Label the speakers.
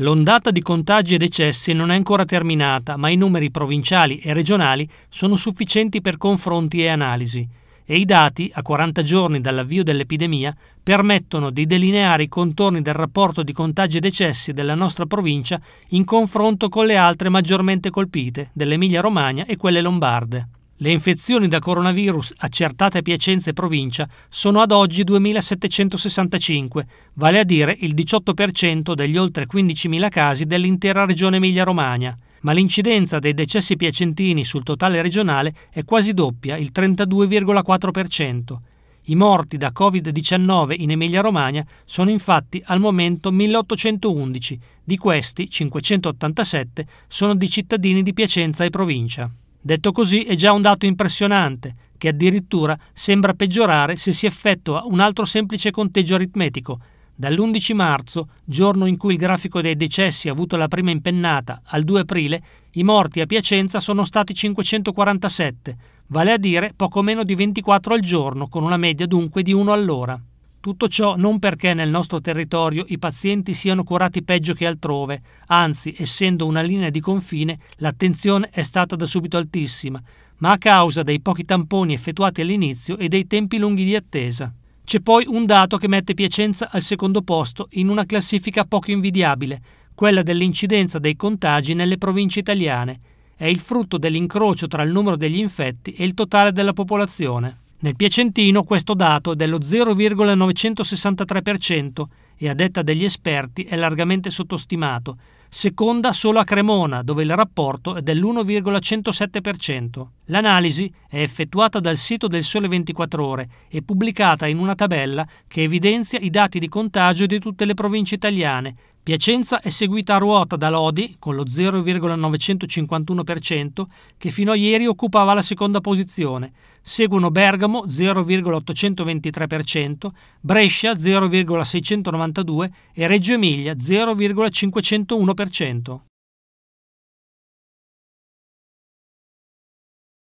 Speaker 1: L'ondata di contagi e decessi non è ancora terminata, ma i numeri provinciali e regionali sono sufficienti per confronti e analisi e i dati, a 40 giorni dall'avvio dell'epidemia, permettono di delineare i contorni del rapporto di contagi e decessi della nostra provincia in confronto con le altre maggiormente colpite, dell'Emilia-Romagna e quelle lombarde. Le infezioni da coronavirus accertate a Piacenza e provincia sono ad oggi 2.765, vale a dire il 18% degli oltre 15.000 casi dell'intera regione Emilia-Romagna, ma l'incidenza dei decessi piacentini sul totale regionale è quasi doppia, il 32,4%. I morti da Covid-19 in Emilia-Romagna sono infatti al momento 1.811, di questi 587 sono di cittadini di Piacenza e provincia. Detto così è già un dato impressionante, che addirittura sembra peggiorare se si effettua un altro semplice conteggio aritmetico. Dall'11 marzo, giorno in cui il grafico dei decessi ha avuto la prima impennata, al 2 aprile, i morti a Piacenza sono stati 547, vale a dire poco meno di 24 al giorno, con una media dunque di 1 all'ora. Tutto ciò non perché nel nostro territorio i pazienti siano curati peggio che altrove, anzi, essendo una linea di confine, l'attenzione è stata da subito altissima, ma a causa dei pochi tamponi effettuati all'inizio e dei tempi lunghi di attesa. C'è poi un dato che mette Piacenza al secondo posto in una classifica poco invidiabile, quella dell'incidenza dei contagi nelle province italiane. È il frutto dell'incrocio tra il numero degli infetti e il totale della popolazione. Nel Piacentino questo dato è dello 0,963% e a detta degli esperti è largamente sottostimato, seconda solo a Cremona, dove il rapporto è dell'1,107%. L'analisi è effettuata dal sito del Sole 24 Ore e pubblicata in una tabella che evidenzia i dati di contagio di tutte le province italiane, Piacenza è seguita a ruota da Lodi con lo 0,951% che fino a ieri occupava la seconda posizione. Seguono Bergamo 0,823%, Brescia 0,692 e Reggio Emilia 0,501%.